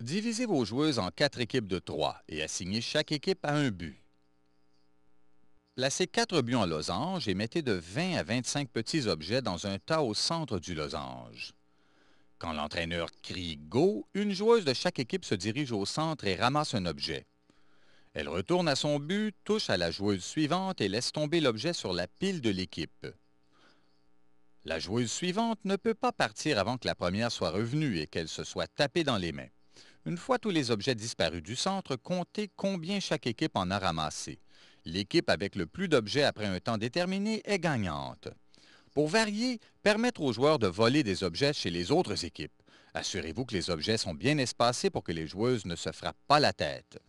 Divisez vos joueuses en quatre équipes de trois et assignez chaque équipe à un but. Placez quatre buts en losange et mettez de 20 à 25 petits objets dans un tas au centre du losange. Quand l'entraîneur crie « Go », une joueuse de chaque équipe se dirige au centre et ramasse un objet. Elle retourne à son but, touche à la joueuse suivante et laisse tomber l'objet sur la pile de l'équipe. La joueuse suivante ne peut pas partir avant que la première soit revenue et qu'elle se soit tapée dans les mains. Une fois tous les objets disparus du centre, comptez combien chaque équipe en a ramassé. L'équipe avec le plus d'objets après un temps déterminé est gagnante. Pour varier, permettre aux joueurs de voler des objets chez les autres équipes. Assurez-vous que les objets sont bien espacés pour que les joueuses ne se frappent pas la tête.